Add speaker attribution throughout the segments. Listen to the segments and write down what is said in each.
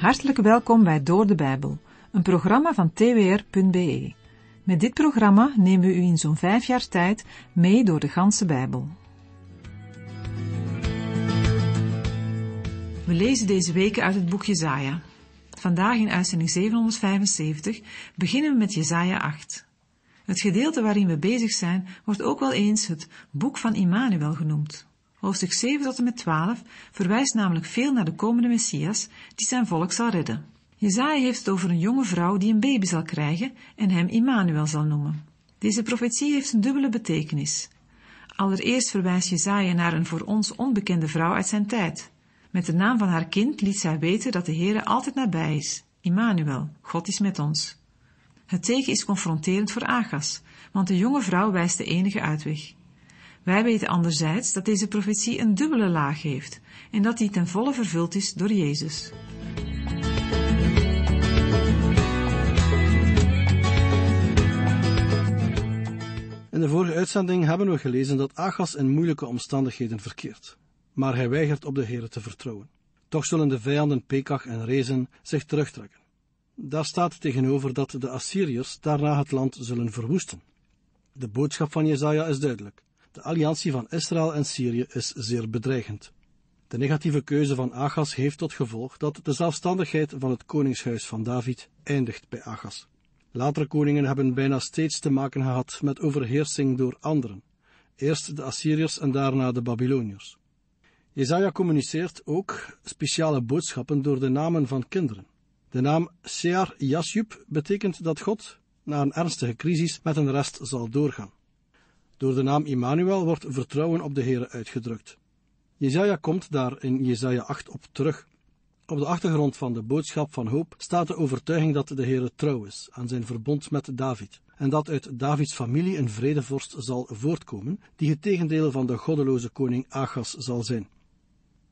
Speaker 1: Hartelijk welkom bij Door de Bijbel, een programma van twr.be. Met dit programma nemen we u in zo'n vijf jaar tijd mee door de ganse Bijbel. We lezen deze weken uit het boek Jezaja. Vandaag in uitzending 775 beginnen we met Jezaja 8. Het gedeelte waarin we bezig zijn wordt ook wel eens het boek van Immanuel genoemd. Hoofdstuk 7 tot en met 12 verwijst namelijk veel naar de komende Messias die zijn volk zal redden. Jezaja heeft het over een jonge vrouw die een baby zal krijgen en hem Immanuel zal noemen. Deze profetie heeft een dubbele betekenis. Allereerst verwijst Jezaja naar een voor ons onbekende vrouw uit zijn tijd. Met de naam van haar kind liet zij weten dat de Heere altijd nabij is. Immanuel, God is met ons. Het teken is confronterend voor Agas, want de jonge vrouw wijst de enige uitweg. Wij weten anderzijds dat deze profetie een dubbele laag heeft en dat die ten volle vervuld is door Jezus.
Speaker 2: In de vorige uitzending hebben we gelezen dat Achas in moeilijke omstandigheden verkeert, maar hij weigert op de Heer te vertrouwen. Toch zullen de vijanden Pekach en Rezen zich terugtrekken. Daar staat tegenover dat de Assyriërs daarna het land zullen verwoesten. De boodschap van Jezaja is duidelijk. De alliantie van Israël en Syrië is zeer bedreigend. De negatieve keuze van Achas heeft tot gevolg dat de zelfstandigheid van het koningshuis van David eindigt bij Achas. Latere koningen hebben bijna steeds te maken gehad met overheersing door anderen. Eerst de Assyriërs en daarna de Babyloniërs. Jezaja communiceert ook speciale boodschappen door de namen van kinderen. De naam Sear Yashub betekent dat God, na een ernstige crisis, met een rest zal doorgaan. Door de naam Immanuel wordt vertrouwen op de Heer uitgedrukt. Jezaja komt daar in Jezaja 8 op terug. Op de achtergrond van de boodschap van hoop staat de overtuiging dat de Heer trouw is aan zijn verbond met David en dat uit Davids familie een vredevorst zal voortkomen die het tegendeel van de goddeloze koning Achas zal zijn.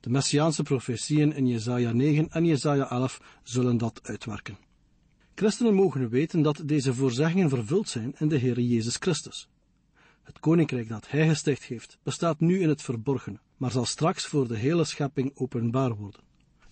Speaker 2: De messiaanse profetieën in Jesaja 9 en Jesaja 11 zullen dat uitwerken. Christenen mogen weten dat deze voorzeggingen vervuld zijn in de Heer Jezus Christus. Het koninkrijk dat hij gesticht heeft, bestaat nu in het verborgene, maar zal straks voor de hele schepping openbaar worden.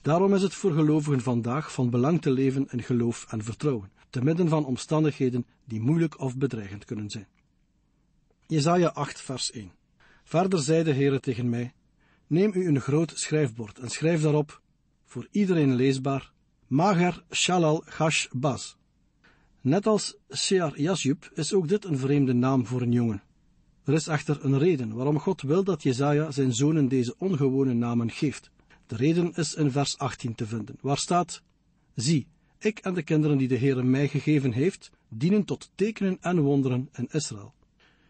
Speaker 2: Daarom is het voor gelovigen vandaag van belang te leven in geloof en vertrouwen, te midden van omstandigheden die moeilijk of bedreigend kunnen zijn. Jesaja 8, vers 1 Verder zei de Heere tegen mij, neem u een groot schrijfbord en schrijf daarop, voor iedereen leesbaar, Mager Shalal Gash Baz. Net als Sear Yasjub is ook dit een vreemde naam voor een jongen. Er is echter een reden waarom God wil dat Jezaja zijn zonen deze ongewone namen geeft. De reden is in vers 18 te vinden, waar staat: Zie, ik en de kinderen die de Heere mij gegeven heeft, dienen tot tekenen en wonderen in Israël.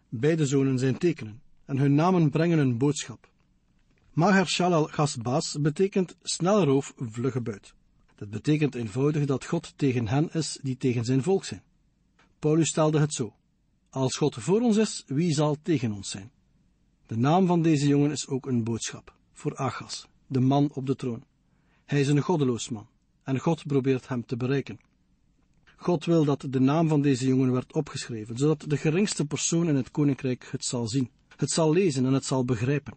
Speaker 2: Beide zonen zijn tekenen, en hun namen brengen een boodschap. Shalal Gasbaas betekent snel roof, vlugge buit. Dat betekent eenvoudig dat God tegen hen is die tegen zijn volk zijn. Paulus stelde het zo. Als God voor ons is, wie zal tegen ons zijn? De naam van deze jongen is ook een boodschap voor Achas, de man op de troon. Hij is een goddeloos man en God probeert hem te bereiken. God wil dat de naam van deze jongen werd opgeschreven, zodat de geringste persoon in het koninkrijk het zal zien, het zal lezen en het zal begrijpen.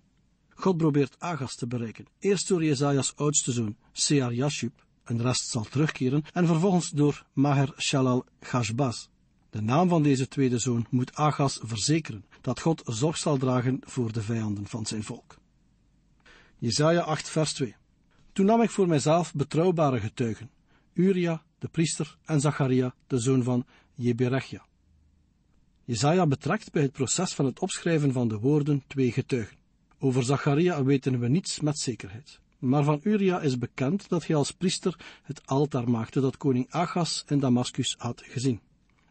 Speaker 2: God probeert Agas te bereiken, eerst door Jezajas oudste zoon, Sear Yashub, en de rest zal terugkeren, en vervolgens door Maher Shalal Gashbaz. De naam van deze tweede zoon moet Agas verzekeren dat God zorg zal dragen voor de vijanden van zijn volk. Jesaja 8 vers 2 Toen nam ik voor mijzelf betrouwbare getuigen, Uria, de priester, en Zacharia, de zoon van Jeberechia. Jezaja betrekt bij het proces van het opschrijven van de woorden twee getuigen. Over Zacharia weten we niets met zekerheid. Maar van Uria is bekend dat hij als priester het altaar maakte dat koning Agas in Damascus had gezien.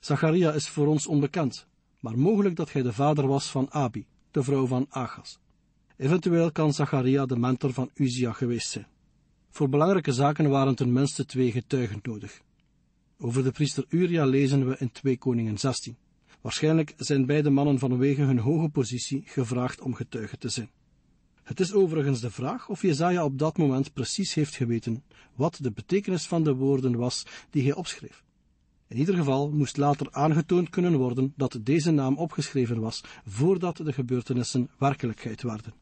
Speaker 2: Zacharia is voor ons onbekend, maar mogelijk dat hij de vader was van Abi, de vrouw van Achas. Eventueel kan Zacharia de mentor van Uzia geweest zijn. Voor belangrijke zaken waren tenminste twee getuigen nodig. Over de priester Uria lezen we in 2 Koningen 16. Waarschijnlijk zijn beide mannen vanwege hun hoge positie gevraagd om getuigen te zijn. Het is overigens de vraag of Jezaja op dat moment precies heeft geweten wat de betekenis van de woorden was die hij opschreef. In ieder geval moest later aangetoond kunnen worden dat deze naam opgeschreven was voordat de gebeurtenissen werkelijkheid werden.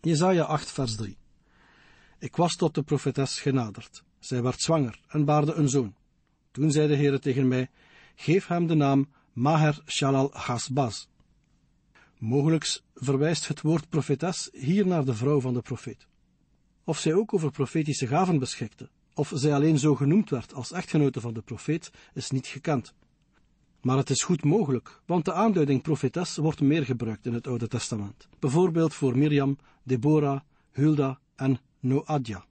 Speaker 2: Jezaja 8 vers 3 Ik was tot de profetes genaderd. Zij werd zwanger en baarde een zoon. Toen zei de Heere tegen mij, geef hem de naam Maher Shalal Hasbaz. Mogelijks verwijst het woord profetes hier naar de vrouw van de profeet. Of zij ook over profetische gaven beschikte, of zij alleen zo genoemd werd als echtgenote van de profeet is niet gekend. Maar het is goed mogelijk, want de aanduiding profetes wordt meer gebruikt in het Oude Testament. Bijvoorbeeld voor Mirjam, Deborah, Hulda en Noadja.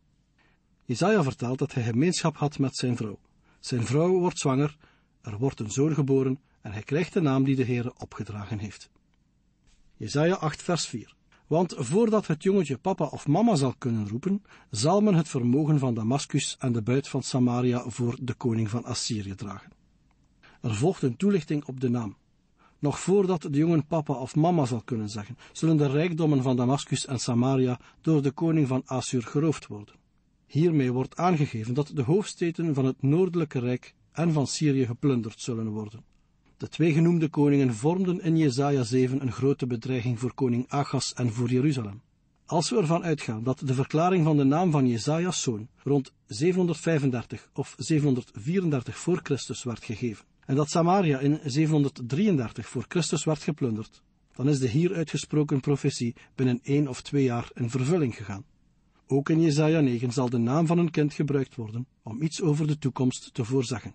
Speaker 2: Isaiah vertelt dat hij gemeenschap had met zijn vrouw. Zijn vrouw wordt zwanger, er wordt een zoon geboren en hij krijgt de naam die de Heer opgedragen heeft. Jesaja 8 vers 4 want voordat het jongetje papa of mama zal kunnen roepen, zal men het vermogen van Damascus en de buit van Samaria voor de koning van Assyrië dragen. Er volgt een toelichting op de naam. Nog voordat de jongen papa of mama zal kunnen zeggen, zullen de rijkdommen van Damascus en Samaria door de koning van Assur geroofd worden. Hiermee wordt aangegeven dat de hoofdsteden van het noordelijke rijk en van Syrië geplunderd zullen worden. De twee genoemde koningen vormden in Jesaja 7 een grote bedreiging voor koning Achas en voor Jeruzalem. Als we ervan uitgaan dat de verklaring van de naam van Jesaja's zoon rond 735 of 734 voor Christus werd gegeven en dat Samaria in 733 voor Christus werd geplunderd, dan is de hier uitgesproken profetie binnen één of twee jaar in vervulling gegaan. Ook in Jesaja 9 zal de naam van een kind gebruikt worden om iets over de toekomst te voorzeggen.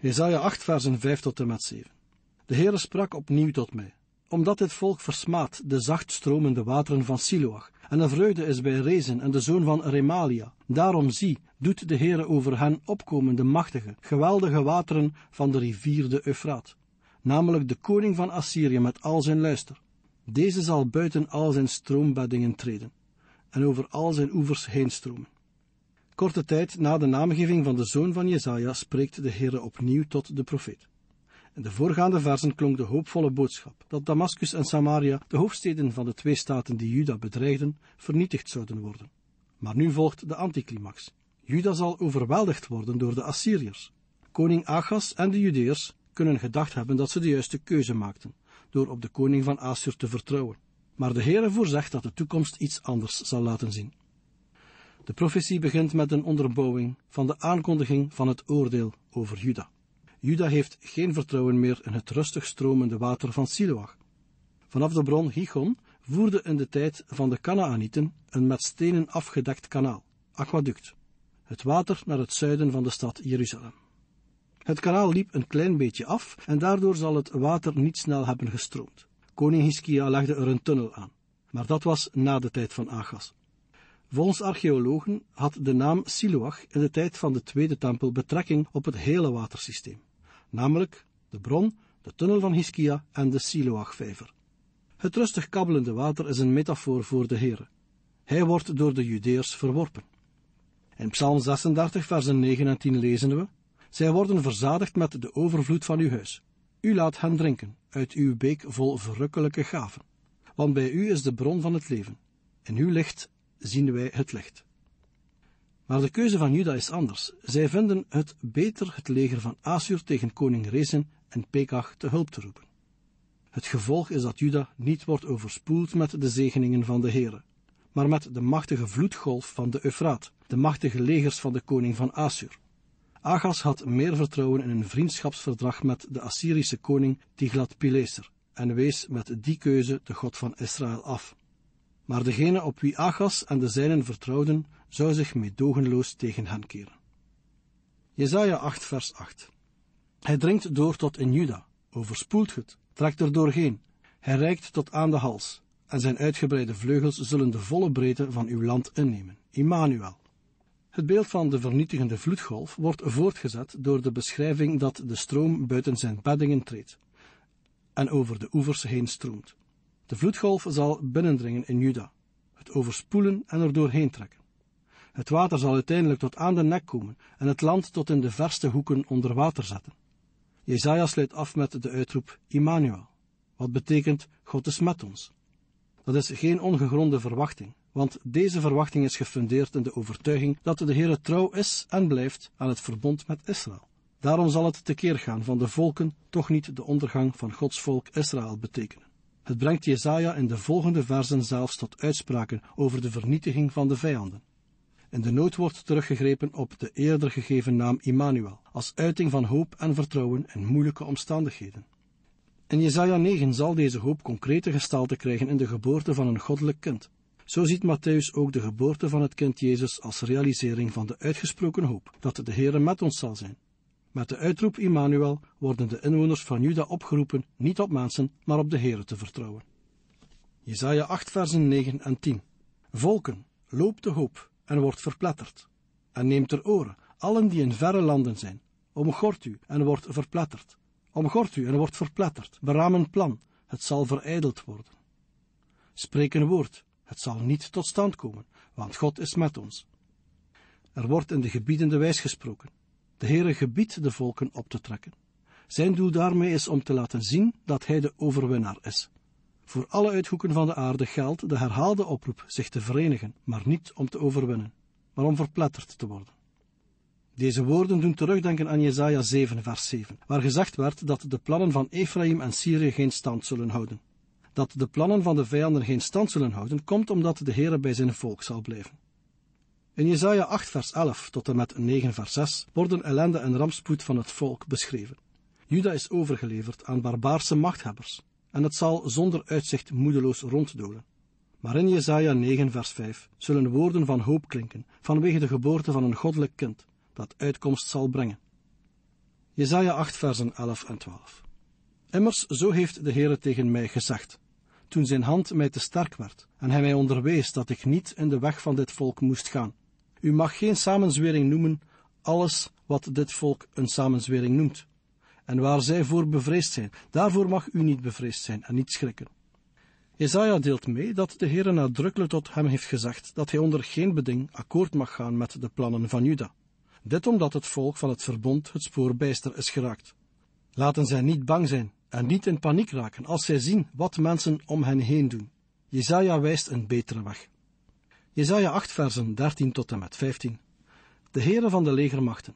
Speaker 2: Jezaja 8, versen 5 tot en met 7. De Heere sprak opnieuw tot mij, omdat dit volk versmaadt de zacht stromende wateren van Siloach, en de vreugde is bij Rezen en de zoon van Remalia. Daarom zie, doet de Heere over hen opkomen de machtige, geweldige wateren van de rivier de Eufraat, namelijk de koning van Assyrië met al zijn luister. Deze zal buiten al zijn stroombeddingen treden, en over al zijn oevers heen stromen. Korte tijd na de naamgeving van de zoon van Jezaja spreekt de Heere opnieuw tot de profeet. In de voorgaande versen klonk de hoopvolle boodschap dat Damascus en Samaria, de hoofdsteden van de twee staten die Juda bedreigden, vernietigd zouden worden. Maar nu volgt de anticlimax. Juda zal overweldigd worden door de Assyriërs. Koning Achas en de Judeërs kunnen gedacht hebben dat ze de juiste keuze maakten, door op de koning van Assur te vertrouwen. Maar de Heere voorzegt dat de toekomst iets anders zal laten zien. De profetie begint met een onderbouwing van de aankondiging van het oordeel over Juda. Juda heeft geen vertrouwen meer in het rustig stromende water van Siloach. Vanaf de bron Gichon voerde in de tijd van de Canaanieten een met stenen afgedekt kanaal, aquaduct, het water naar het zuiden van de stad Jeruzalem. Het kanaal liep een klein beetje af en daardoor zal het water niet snel hebben gestroomd. Koning Hiskia legde er een tunnel aan, maar dat was na de tijd van Agas. Volgens archeologen had de naam Siloach in de tijd van de Tweede Tempel betrekking op het hele watersysteem, namelijk de bron, de tunnel van Hiskia en de Siloachvijver. Het rustig kabbelende water is een metafoor voor de Heer. Hij wordt door de Judeërs verworpen. In Psalm 36, versen 9 en 10 lezen we: Zij worden verzadigd met de overvloed van uw huis. U laat hen drinken uit uw beek vol verrukkelijke gaven. Want bij u is de bron van het leven. In uw licht zien wij het licht. Maar de keuze van Juda is anders. Zij vinden het beter het leger van Assur tegen koning Rezen en Pekach te hulp te roepen. Het gevolg is dat Juda niet wordt overspoeld met de zegeningen van de Heere, maar met de machtige vloedgolf van de Eufraat, de machtige legers van de koning van Assur. Agas had meer vertrouwen in een vriendschapsverdrag met de Assyrische koning Tiglat-Pileser en wees met die keuze de God van Israël af maar degene op wie Achas en de zijnen vertrouwden, zou zich meedogenloos tegen hen keren. Jezaja 8 vers 8 Hij dringt door tot in Juda, overspoelt het, trekt er doorheen, hij reikt tot aan de hals, en zijn uitgebreide vleugels zullen de volle breedte van uw land innemen. Immanuel. Het beeld van de vernietigende vloedgolf wordt voortgezet door de beschrijving dat de stroom buiten zijn beddingen treedt en over de oevers heen stroomt. De vloedgolf zal binnendringen in Juda, het overspoelen en er doorheen trekken. Het water zal uiteindelijk tot aan de nek komen en het land tot in de verste hoeken onder water zetten. Jezaja sluit af met de uitroep Immanuel, wat betekent God is met ons. Dat is geen ongegronde verwachting, want deze verwachting is gefundeerd in de overtuiging dat de Heere trouw is en blijft aan het verbond met Israël. Daarom zal het tekeer gaan van de volken toch niet de ondergang van Gods volk Israël betekenen. Het brengt Jesaja in de volgende versen zelfs tot uitspraken over de vernietiging van de vijanden. In de nood wordt teruggegrepen op de eerder gegeven naam Immanuel, als uiting van hoop en vertrouwen in moeilijke omstandigheden. In Jesaja 9 zal deze hoop concrete gestalte krijgen in de geboorte van een goddelijk kind. Zo ziet Matthäus ook de geboorte van het kind Jezus als realisering van de uitgesproken hoop dat de Heere met ons zal zijn. Met de uitroep Immanuel worden de inwoners van Juda opgeroepen niet op mensen, maar op de Heere te vertrouwen. Jesaja 8 versen 9 en 10 Volken, loopt de hoop en wordt verpletterd. En neemt ter oren, allen die in verre landen zijn. Omgort u en wordt verpletterd. Omgort u en wordt verpletterd. Beraam een plan, het zal verijdeld worden. Spreek een woord, het zal niet tot stand komen, want God is met ons. Er wordt in de gebiedende wijs gesproken. De Heere gebiedt de volken op te trekken. Zijn doel daarmee is om te laten zien dat hij de overwinnaar is. Voor alle uithoeken van de aarde geldt de herhaalde oproep zich te verenigen, maar niet om te overwinnen, maar om verpletterd te worden. Deze woorden doen terugdenken aan Jesaja 7, vers 7, waar gezegd werd dat de plannen van Ephraim en Syrië geen stand zullen houden. Dat de plannen van de vijanden geen stand zullen houden, komt omdat de Heere bij zijn volk zal blijven. In Jesaja 8 vers 11 tot en met 9 vers 6 worden ellende en rampspoed van het volk beschreven. Juda is overgeleverd aan barbaarse machthebbers en het zal zonder uitzicht moedeloos ronddolen. Maar in Jesaja 9 vers 5 zullen woorden van hoop klinken vanwege de geboorte van een goddelijk kind dat uitkomst zal brengen. Jesaja 8 versen 11 en 12 Immers, zo heeft de Heere tegen mij gezegd, toen zijn hand mij te sterk werd en hij mij onderwees dat ik niet in de weg van dit volk moest gaan. U mag geen samenzwering noemen alles wat dit volk een samenzwering noemt. En waar zij voor bevreesd zijn, daarvoor mag u niet bevreesd zijn en niet schrikken. Jezaja deelt mee dat de Heer nadrukkelijk tot hem heeft gezegd dat hij onder geen beding akkoord mag gaan met de plannen van Juda. Dit omdat het volk van het verbond het spoor bijster is geraakt. Laten zij niet bang zijn en niet in paniek raken als zij zien wat mensen om hen heen doen. Jezaja wijst een betere weg. Jezaja 8 versen 13 tot en met 15. De Heere van de legermachten,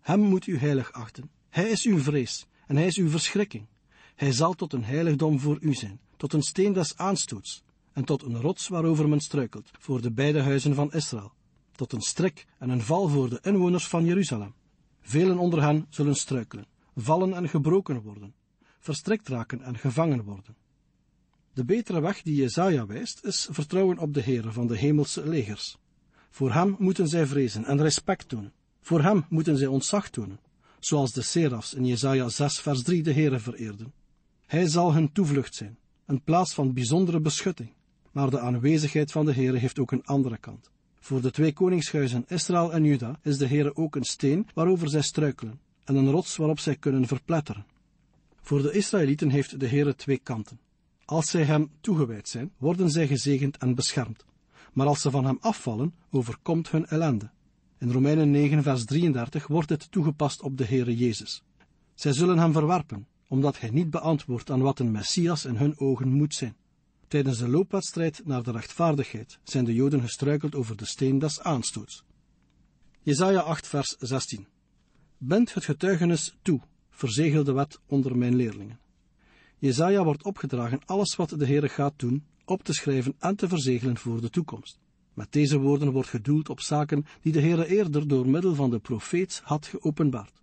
Speaker 2: hem moet u heilig achten. Hij is uw vrees en hij is uw verschrikking. Hij zal tot een heiligdom voor u zijn, tot een steen des aanstoots en tot een rots waarover men struikelt voor de beide huizen van Israël, tot een strik en een val voor de inwoners van Jeruzalem. Velen onder hen zullen struikelen, vallen en gebroken worden, verstrikt raken en gevangen worden. De betere weg die Jezaja wijst, is vertrouwen op de Heere van de hemelse legers. Voor hem moeten zij vrezen en respect doen. Voor hem moeten zij ontzag tonen, zoals de serafs in Jezaja 6 vers 3 de Heere vereerden. Hij zal hun toevlucht zijn, een plaats van bijzondere beschutting. Maar de aanwezigheid van de Heere heeft ook een andere kant. Voor de twee koningshuizen Israël en Juda is de Heere ook een steen waarover zij struikelen en een rots waarop zij kunnen verpletteren. Voor de Israëlieten heeft de Heere twee kanten. Als zij hem toegewijd zijn, worden zij gezegend en beschermd. Maar als ze van hem afvallen, overkomt hun ellende. In Romeinen 9, vers 33 wordt dit toegepast op de Heere Jezus. Zij zullen hem verwerpen, omdat hij niet beantwoordt aan wat een Messias in hun ogen moet zijn. Tijdens de loopwedstrijd naar de rechtvaardigheid zijn de Joden gestruikeld over de steen des aanstoots. Jesaja 8, vers 16. Bent het getuigenis toe, verzegel de wet onder mijn leerlingen. Jezaja wordt opgedragen alles wat de Heere gaat doen, op te schrijven en te verzegelen voor de toekomst. Met deze woorden wordt gedoeld op zaken die de Heere eerder door middel van de profeets had geopenbaard.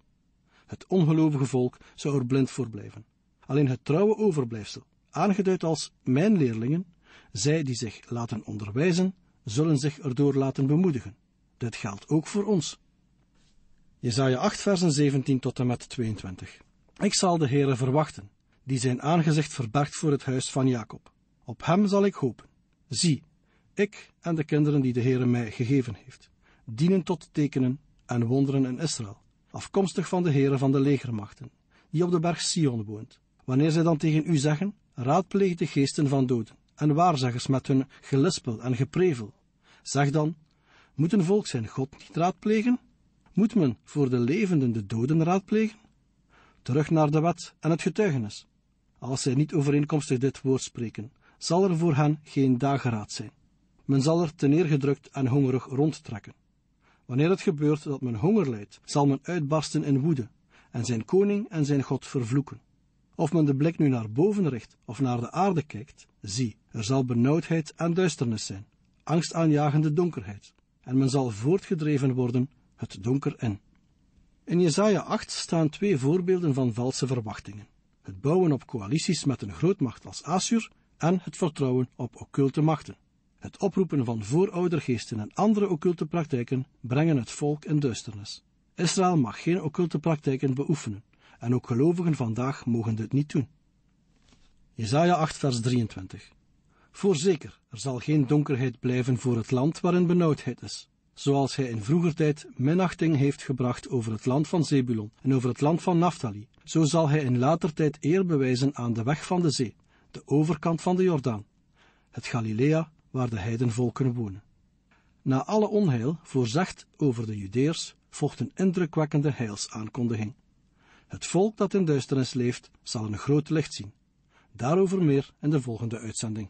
Speaker 2: Het ongelovige volk zou er blind voor blijven. Alleen het trouwe overblijfsel, aangeduid als mijn leerlingen, zij die zich laten onderwijzen, zullen zich erdoor laten bemoedigen. Dit geldt ook voor ons. Jezaja 8 versen 17 tot en met 22. Ik zal de Heere verwachten die zijn aangezicht verbergt voor het huis van Jacob. Op hem zal ik hopen. Zie, ik en de kinderen die de Heere mij gegeven heeft, dienen tot tekenen en wonderen in Israël, afkomstig van de Heere van de legermachten, die op de berg Sion woont. Wanneer zij dan tegen u zeggen, raadpleeg de geesten van doden en waarzeggers met hun gelispel en geprevel, zeg dan, moet een volk zijn God niet raadplegen? Moet men voor de levenden de doden raadplegen? Terug naar de wet en het getuigenis. Als zij niet overeenkomstig dit woord spreken, zal er voor hen geen dageraad zijn. Men zal er teneergedrukt en hongerig rondtrekken. Wanneer het gebeurt dat men honger lijdt, zal men uitbarsten in woede en zijn koning en zijn God vervloeken. Of men de blik nu naar boven richt of naar de aarde kijkt, zie, er zal benauwdheid en duisternis zijn, angstaanjagende donkerheid, en men zal voortgedreven worden het donker in. In Jesaja 8 staan twee voorbeelden van valse verwachtingen het bouwen op coalities met een grootmacht als Assur en het vertrouwen op occulte machten. Het oproepen van vooroudergeesten en andere occulte praktijken brengen het volk in duisternis. Israël mag geen occulte praktijken beoefenen en ook gelovigen vandaag mogen dit niet doen. Jesaja 8 vers 23 Voorzeker, er zal geen donkerheid blijven voor het land waarin benauwdheid is zoals hij in vroeger tijd minachting heeft gebracht over het land van Zebulon en over het land van Naftali, zo zal hij in later tijd eer bewijzen aan de weg van de zee, de overkant van de Jordaan, het Galilea waar de heidenvolken wonen. Na alle onheil, voorzegd over de Judeërs, volgt een indrukwekkende heilsaankondiging. Het volk dat in duisternis leeft, zal een groot licht zien. Daarover meer in de volgende uitzending.